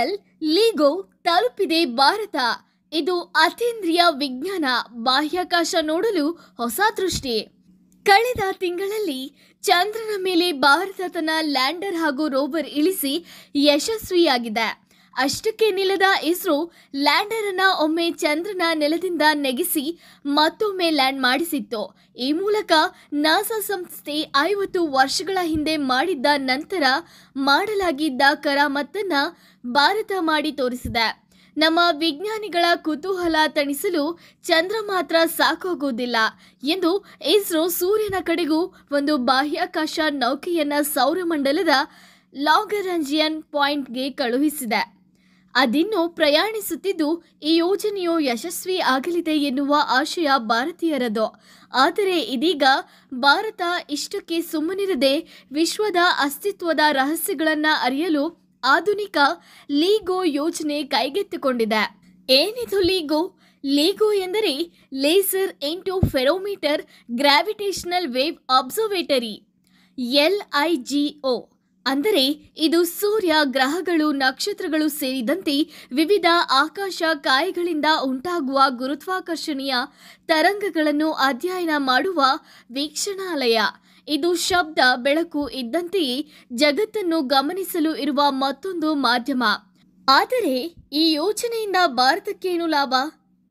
L Lego ತಲುಪಿದೆ ಭಾರತ ಇದು ಅತೀಂದ್ರಿಯ ವಿಜ್ಞಾನ ಬಾಹ್ಯಾಕಾಶ ನೋಡಲು ಹೊಸ ದೃಷ್ಟಿ ಕಳೆದ ತಿಂಗಳಲ್ಲಿ ಚಂದ್ರನ ಮೇಲೆ ಭಾರತ ತನ್ನ ಲ್ಯಾಂಡರ್ ಹಾಗೂ ರೋವರ್ ಇಳಿಸಿ ಯಶಸ್ವಿಯಾಗಿದೆ ಅಷ್ಟಕ್ಕೆ ನಿಲ್ಲದ ಇಸ್ರೋ ಲ್ಯಾಂಡರ್ ಅನ್ನ ಒಮ್ಮೆ ಚಂದ್ರನ ನೆಲದಿಂದ ನೆಗೆಸಿ ಮತ್ತೊಮ್ಮೆ ಲ್ಯಾಂಡ್ ಮಾಡಿಸಿತ್ತು ಈ ಮೂಲಕ ನಾಸಾ ಸಂಸ್ಥೆ ಐವತ್ತು ವರ್ಷಗಳ ಹಿಂದೆ ಮಾಡಿದ್ದ ನಂತರ ಮಾಡಲಾಗಿದ್ದ ಕರಾಮತ್ತನ್ನ ಭಾರತ ಮಾಡಿ ತೋರಿಸಿದೆ ನಮ್ಮ ವಿಜ್ಞಾನಿಗಳ ಕುತೂಹಲ ತಣಿಸಲು ಚಂದ್ರ ಮಾತ್ರ ಸಾಕಾಗುವುದಿಲ್ಲ ಎಂದು ಇಸ್ರೋ ಸೂರ್ಯನ ಕಡೆಗೂ ಒಂದು ಬಾಹ್ಯಾಕಾಶ ನೌಕೆಯನ್ನ ಸೌರಮಂಡಲದ ಲಾಂಗರಂಜಿಯನ್ ಪಾಯಿಂಟ್ಗೆ ಕಳುಹಿಸಿದೆ ಅದಿನ್ನು ಪ್ರಯಾಣಿಸುತ್ತಿದ್ದು ಈ ಯೋಜನೆಯು ಯಶಸ್ವಿ ಆಗಲಿದೆ ಎನ್ನುವ ಆಶಯ ಭಾರತೀಯರದು ಆದರೆ ಇದೀಗ ಭಾರತ ಇಷ್ಟಕ್ಕೆ ಸುಮ್ಮನಿರದೆ ವಿಶ್ವದ ಅಸ್ತಿತ್ವದ ರಹಸ್ಯಗಳನ್ನು ಅರಿಯಲು ಆಧುನಿಕ ಲೀಗೋ ಯೋಜನೆ ಕೈಗೆತ್ತಿಕೊಂಡಿದೆ ಏನಿದು ಲೀಗೋ ಲೀಗೋ ಎಂದರೆ laser interferometer gravitational wave observatory L I G ಅಂದರೆ ಇದು ಸೂರ್ಯ ಗ್ರಹಗಳು ನಕ್ಷತ್ರಗಳು ಸೇರಿದಂತೆ ವಿವಿಧ ಆಕಾಶ ಕಾಯಗಳಿಂದ ಉಂಟಾಗುವ ಗುರುತ್ವಾಕರ್ಷಣೀಯ ತರಂಗಗಳನ್ನು ಅಧ್ಯಯನ ಮಾಡುವ ವೀಕ್ಷಣಾಲಯ ಇದು ಶಬ್ದ ಬೆಳಕು ಇದ್ದಂತೆಯೇ ಜಗತ್ತನ್ನು ಗಮನಿಸಲು ಇರುವ ಮತ್ತೊಂದು ಮಾಧ್ಯಮ ಆದರೆ ಈ ಯೋಜನೆಯಿಂದ ಭಾರತಕ್ಕೇನು ಲಾಭ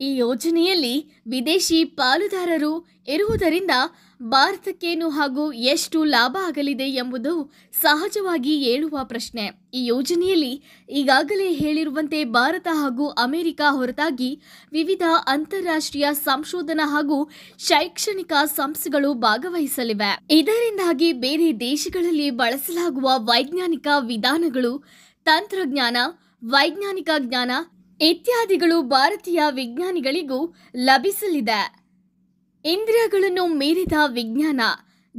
ಈ ಯೋಜನೆಯಲ್ಲಿ ವಿದೇಶಿ ಪಾಲುದಾರರು ಇರುವುದರಿಂದ ಭಾರತಕ್ಕೇನು ಹಾಗೂ ಎಷ್ಟು ಲಾಭ ಆಗಲಿದೆ ಎಂಬುದು ಸಹಜವಾಗಿ ಹೇಳುವ ಪ್ರಶ್ನೆ ಈ ಯೋಜನೆಯಲ್ಲಿ ಈಗಾಗಲೇ ಹೇಳಿರುವಂತೆ ಭಾರತ ಹಾಗೂ ಅಮೆರಿಕ ಹೊರತಾಗಿ ವಿವಿಧ ಅಂತಾರಾಷ್ಟ್ರೀಯ ಸಂಶೋಧನಾ ಹಾಗೂ ಶೈಕ್ಷಣಿಕ ಸಂಸ್ಥೆಗಳು ಭಾಗವಹಿಸಲಿವೆ ಇದರಿಂದಾಗಿ ಬೇರೆ ದೇಶಗಳಲ್ಲಿ ಬಳಸಲಾಗುವ ವೈಜ್ಞಾನಿಕ ವಿಧಾನಗಳು ತಂತ್ರಜ್ಞಾನ ವೈಜ್ಞಾನಿಕ ಜ್ಞಾನ ಇತ್ಯಾದಿಗಳು ಭಾರತೀಯ ವಿಜ್ಞಾನಿಗಳಿಗೂ ಲಭಿಸಲಿದೆ ಇಂದ್ರಿಯಗಳನ್ನು ಮೀರಿದ ವಿಜ್ಞಾನ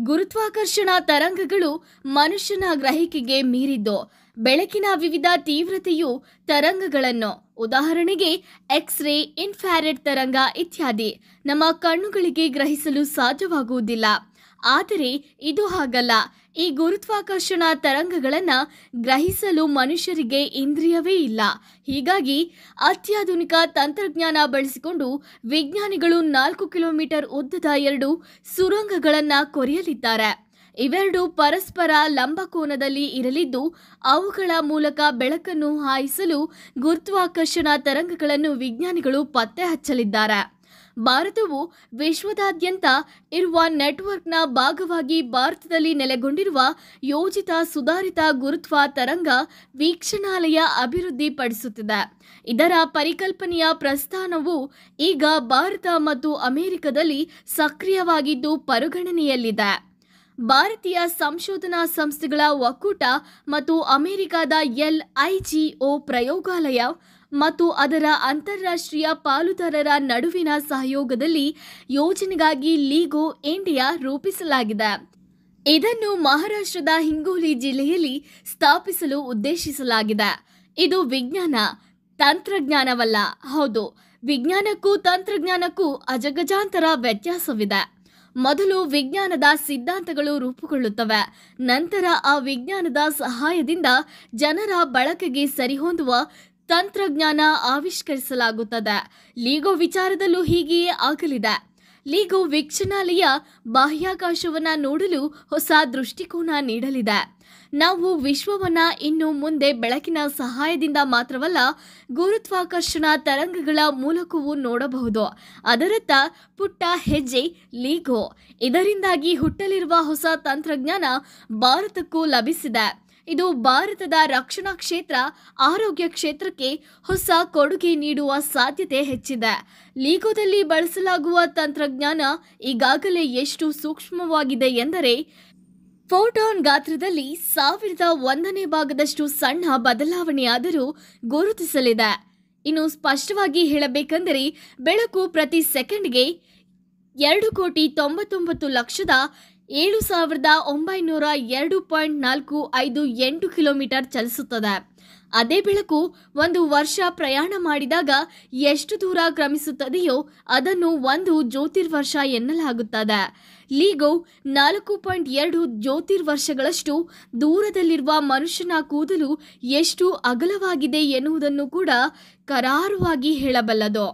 ಗುರುತ್ವಾಕರ್ಷಣಾ ತರಂಗಗಳು ಮನುಷ್ಯನ ಗ್ರಹಿಕೆಗೆ ಮೀರಿದ್ದು ಬೆಳಕಿನ ವಿವಿಧ ತೀವ್ರತೆಯು ತರಂಗಗಳನ್ನು ಉದಾಹರಣೆಗೆ ಎಕ್ಸ್ ರೇ ಇನ್ಫ್ಯಾರೆಡ್ ತರಂಗ ಇತ್ಯಾದಿ ನಮ್ಮ ಕಣ್ಣುಗಳಿಗೆ ಗ್ರಹಿಸಲು ಸಾಧ್ಯವಾಗುವುದಿಲ್ಲ ಆದರೆ ಇದು ಹಾಗಲ್ಲ ಈ ಗುರುತ್ವಾಕರ್ಷಣ ತರಂಗಗಳನ್ನು ಗ್ರಹಿಸಲು ಮನುಷ್ಯರಿಗೆ ಇಂದ್ರಿಯವೇ ಇಲ್ಲ ಹೀಗಾಗಿ ಅತ್ಯಾಧುನಿಕ ತಂತ್ರಜ್ಞಾನ ಬಳಸಿಕೊಂಡು ವಿಜ್ಞಾನಿಗಳು ನಾಲ್ಕು ಕಿಲೋಮೀಟರ್ ಉದ್ದದ ಎರಡು ಸುರಂಗಗಳನ್ನು ಕೊರೆಯಲಿದ್ದಾರೆ ಇವೆರಡು ಪರಸ್ಪರ ಲಂಬಕೋನದಲ್ಲಿ ಇರಲಿದ್ದು ಅವುಗಳ ಮೂಲಕ ಬೆಳಕನ್ನು ಹಾಯಿಸಲು ಗುರುತ್ವಾಕರ್ಷಣ ತರಂಗಗಳನ್ನು ವಿಜ್ಞಾನಿಗಳು ಪತ್ತೆ ಹಚ್ಚಲಿದ್ದಾರೆ ಭಾರತವು ವಿಶ್ವದಾದ್ಯಂತ ಇರುವ ನೆಟ್ವರ್ಕ್ನ ಭಾಗವಾಗಿ ಭಾರತದಲ್ಲಿ ನೆಲೆಗೊಂಡಿರುವ ಯೋಜಿತ ಸುಧಾರಿತ ಗುರುತ್ವ ತರಂಗ ವೀಕ್ಷಣಾಲಯ ಅಭಿವೃದ್ಧಿಪಡಿಸುತ್ತಿದೆ ಇದರ ಪರಿಕಲ್ಪನೆಯ ಪ್ರಸ್ಥಾನವು ಈಗ ಭಾರತ ಮತ್ತು ಅಮೆರಿಕದಲ್ಲಿ ಸಕ್ರಿಯವಾಗಿದ್ದು ಪರಿಗಣನೆಯಲ್ಲಿದೆ ಭಾರತೀಯ ಸಂಶೋಧನಾ ಸಂಸ್ಥೆಗಳ ಒಕ್ಕೂಟ ಮತ್ತು ಅಮೆರಿಕದ ಎಲ್ ಐಜಿಒ ಪ್ರಯೋಗಾಲಯ ಮತ್ತು ಅದರ ಅಂತಾರಾಷ್ಟ್ರೀಯ ಪಾಲುದಾರರ ನಡುವಿನ ಸಹಯೋಗದಲ್ಲಿ ಯೋಜನೆಗಾಗಿ ಲೀಗೋ ಇಂಡಿಯಾ ರೂಪಿಸಲಾಗಿದೆ ಇದನ್ನು ಮಹಾರಾಷ್ಟ್ರದ ಹಿಂಗೋಲಿ ಜಿಲ್ಲೆಯಲ್ಲಿ ಸ್ಥಾಪಿಸಲು ಉದ್ದೇಶಿಸಲಾಗಿದೆ ಇದು ವಿಜ್ಞಾನ ತಂತ್ರಜ್ಞಾನವಲ್ಲ ಹೌದು ವಿಜ್ಞಾನಕ್ಕೂ ತಂತ್ರಜ್ಞಾನಕ್ಕೂ ಅಜಗಜಾಂತರ ವ್ಯತ್ಯಾಸವಿದೆ ಮೊದಲು ವಿಜ್ಞಾನದ ಸಿದ್ಧಾಂತಗಳು ರೂಪುಗೊಳ್ಳುತ್ತವೆ ನಂತರ ಆ ವಿಜ್ಞಾನದ ಸಹಾಯದಿಂದ ಜನರ ಬಳಕೆಗೆ ಸರಿಹೊಂದುವ ತಂತ್ರಜ್ಞಾನ ಆವಿಷ್ಕರಿಸಲಾಗುತ್ತದೆ ಲೀಗೋ ವಿಚಾರದಲ್ಲೂ ಹೀಗೆಯೇ ಆಗಲಿದೆ ಲೀಗೋ ವೀಕ್ಷಣಾಲಯ ಬಾಹ್ಯಾಕಾಶವನ್ನು ನೋಡಲು ಹೊಸ ದೃಷ್ಟಿಕೋನ ನೀಡಲಿದೆ ನಾವು ವಿಶ್ವವನ್ನು ಇನ್ನು ಮುಂದೆ ಬೆಳಕಿನ ಸಹಾಯದಿಂದ ಮಾತ್ರವಲ್ಲ ಗುರುತ್ವಾಕರ್ಷಣ ತರಂಗಗಳ ಮೂಲಕವೂ ನೋಡಬಹುದು ಅದರತ್ತ ಪುಟ್ಟ ಹೆಜ್ಜೆ ಲೀಗೋ ಇದರಿಂದಾಗಿ ಹುಟ್ಟಲಿರುವ ಹೊಸ ತಂತ್ರಜ್ಞಾನ ಭಾರತಕ್ಕೂ ಲಭಿಸಿದೆ ಇದು ಭಾರತದ ರಕ್ಷಣಾ ಕ್ಷೇತ್ರ ಆರೋಗ್ಯ ಕ್ಷೇತ್ರಕ್ಕೆ ಹೊಸ ಕೊಡುಗೆ ನೀಡುವ ಸಾಧ್ಯತೆ ಹೆಚ್ಚಿದೆ ಲೀಗೋದಲ್ಲಿ ಬಳಸಲಾಗುವ ತಂತ್ರಜ್ಞಾನ ಈಗಾಗಲೇ ಎಷ್ಟು ಸೂಕ್ಷ್ಮವಾಗಿದೆ ಎಂದರೆ ಫೋಟಾನ್ ಗಾತ್ರದಲ್ಲಿ ಸಾವಿರದ ಒಂದನೇ ಭಾಗದಷ್ಟು ಸಣ್ಣ ಬದಲಾವಣೆಯಾದರೂ ಗುರುತಿಸಲಿದೆ ಇನ್ನು ಸ್ಪಷ್ಟವಾಗಿ ಹೇಳಬೇಕೆಂದರೆ ಬೆಳಕು ಪ್ರತಿ ಸೆಕೆಂಡ್ಗೆ ಎರಡು ಕೋಟಿ ತೊಂಬತ್ತೊಂಬತ್ತು ಲಕ್ಷದ ಏಳು ಸಾವಿರದ ಒಂಬೈನೂರ ಎರಡು ಪಾಯಿಂಟ್ ನಾಲ್ಕು ಐದು ಎಂಟು ಕಿಲೋಮೀಟರ್ ಚಲಿಸುತ್ತದೆ ಅದೇ ಬೆಳಕು ಒಂದು ವರ್ಷ ಪ್ರಯಾಣ ಮಾಡಿದಾಗ ಎಷ್ಟು ದೂರ ಕ್ರಮಿಸುತ್ತದೆಯೋ ಅದನ್ನು ಒಂದು ಜ್ಯೋತಿರ್ವರ್ಷ ಎನ್ನಲಾಗುತ್ತದೆ ಲೀಗೋ ನಾಲ್ಕು ಪಾಯಿಂಟ್ ಎರಡು ಜ್ಯೋತಿರ್ವರ್ಷಗಳಷ್ಟು ದೂರದಲ್ಲಿರುವ ಮನುಷ್ಯನ ಕೂದಲು ಎಷ್ಟು ಅಗಲವಾಗಿದೆ ಎನ್ನುವುದನ್ನು ಕೂಡ ಕರಾರುವಾಗಿ ಹೇಳಬಲ್ಲದು